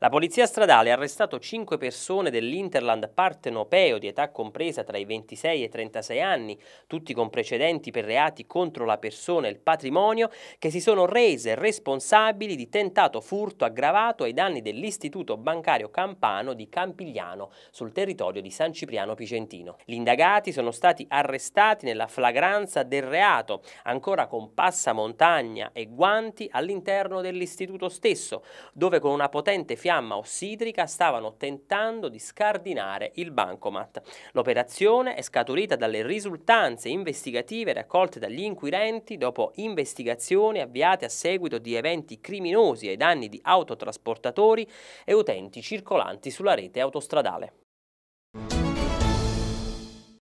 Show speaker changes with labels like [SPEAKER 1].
[SPEAKER 1] La polizia stradale ha arrestato 5 persone dell'Interland partenopeo di età compresa tra i 26 e i 36 anni, tutti con precedenti per reati contro la persona e il patrimonio, che si sono rese responsabili di tentato furto aggravato ai danni dell'Istituto Bancario Campano di Campigliano sul territorio di San Cipriano Picentino. Gli indagati sono stati arrestati nella flagranza del reato, ancora con passamontagna e guanti all'interno dell'istituto stesso, dove con una potente fiamma ossidrica stavano tentando di scardinare il bancomat. L'operazione è scaturita dalle risultanze investigative raccolte dagli inquirenti dopo investigazioni avviate a seguito di eventi criminosi ai danni di autotrasportatori e utenti circolanti sulla rete autostradale.